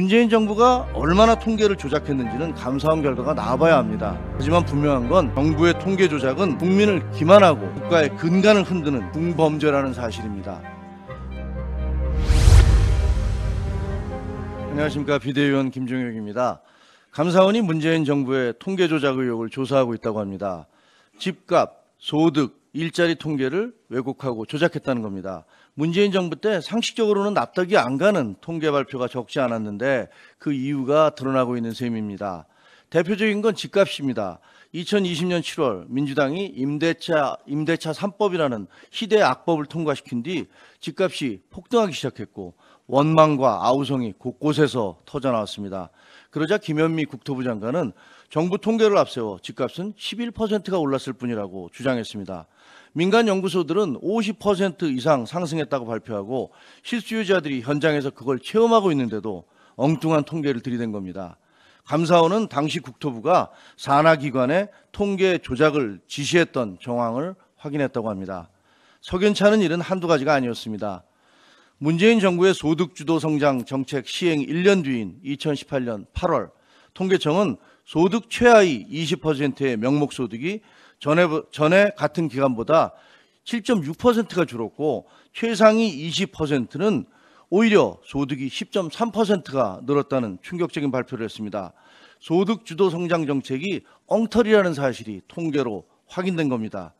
문재인 정부가 얼마나 통계를 조작했는지는 감사원 결과가 나와봐야 합니다. 하지만 분명한 건 정부의 통계 조작은 국민을 기만하고 국가의 근간을 흔드는 궁범죄라는 사실입니다. 안녕하십니까 비대위원 김종혁입니다. 감사원이 문재인 정부의 통계 조작 의혹을 조사하고 있다고 합니다. 집값, 소득, 일자리 통계를 왜곡하고 조작했다는 겁니다. 문재인 정부 때 상식적으로는 납득이 안 가는 통계 발표가 적지 않았는데 그 이유가 드러나고 있는 셈입니다. 대표적인 건 집값입니다. 2020년 7월 민주당이 임대차 임대차 3법이라는 희대 악법을 통과시킨 뒤 집값이 폭등하기 시작했고 원망과 아우성이 곳곳에서 터져나왔습니다. 그러자 김현미 국토부 장관은 정부 통계를 앞세워 집값은 11%가 올랐을 뿐이라고 주장했습니다. 민간 연구소들은 50% 이상 상승했다고 발표하고 실수요자들이 현장에서 그걸 체험하고 있는데도 엉뚱한 통계를 들이댄 겁니다. 감사원은 당시 국토부가 산하기관에 통계 조작을 지시했던 정황을 확인했다고 합니다. 석연차는 일은 한두 가지가 아니었습니다. 문재인 정부의 소득주도 성장 정책 시행 1년 뒤인 2018년 8월 통계청은 소득 최하위 20%의 명목 소득이 전에, 전에 같은 기간보다 7.6%가 줄었고 최상위 20%는 오히려 소득이 10.3%가 늘었다는 충격적인 발표를 했습니다. 소득 주도 성장 정책이 엉터리라는 사실이 통계로 확인된 겁니다.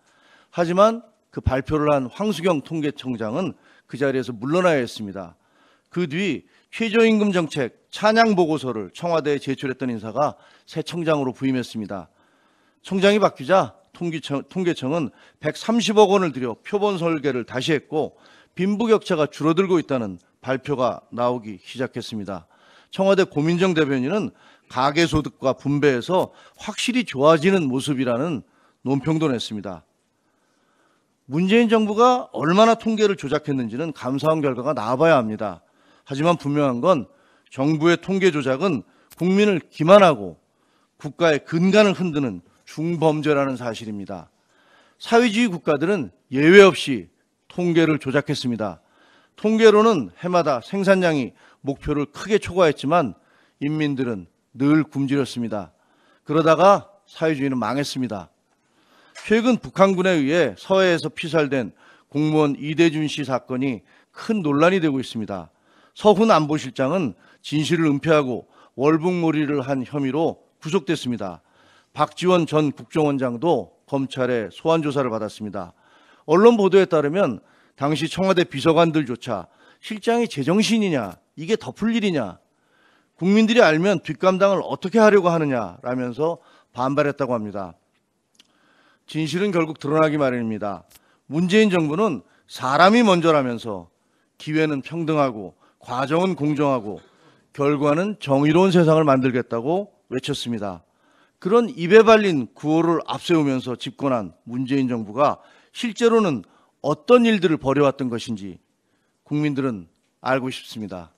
하지만 그 발표를 한 황수경 통계청장은 그 자리에서 물러나야 했습니다. 그 뒤 최저임금 정책 찬양 보고서를 청와대에 제출했던 인사가 새 청장으로 부임했습니다. 청장이 바뀌자 통계청, 통계청은 130억 원을 들여 표본 설계를 다시 했고 빈부격차가 줄어들고 있다는 발표가 나오기 시작했습니다. 청와대 고민정 대변인은 가계소득과 분배에서 확실히 좋아지는 모습이라는 논평도 냈습니다. 문재인 정부가 얼마나 통계를 조작했는지는 감사원 결과가 나와봐야 합니다. 하지만 분명한 건 정부의 통계 조작은 국민을 기만하고 국가의 근간을 흔드는 중범죄라는 사실입니다. 사회주의 국가들은 예외 없이 통계를 조작했습니다. 통계로는 해마다 생산량이 목표를 크게 초과했지만 인민들은 늘 굶주렸습니다. 그러다가 사회주의는 망했습니다. 최근 북한군에 의해 서해에서 피살된 공무원 이대준 씨 사건이 큰 논란이 되고 있습니다. 서훈 안보실장은 진실을 은폐하고 월북몰이를 한 혐의로 구속됐습니다. 박지원 전 국정원장도 검찰에 소환 조사를 받았습니다. 언론 보도에 따르면 당시 청와대 비서관들조차 실장이 제정신이냐 이게 덮을 일이냐 국민들이 알면 뒷감당을 어떻게 하려고 하느냐라면서 반발했다고 합니다. 진실은 결국 드러나기 마련입니다. 문재인 정부는 사람이 먼저라면서 기회는 평등하고 과정은 공정하고 결과는 정의로운 세상을 만들겠다고 외쳤습니다. 그런 입에 발린 구호를 앞세우면서 집권한 문재인 정부가 실제로는 어떤 일들을 벌여왔던 것인지 국민들은 알고 싶습니다.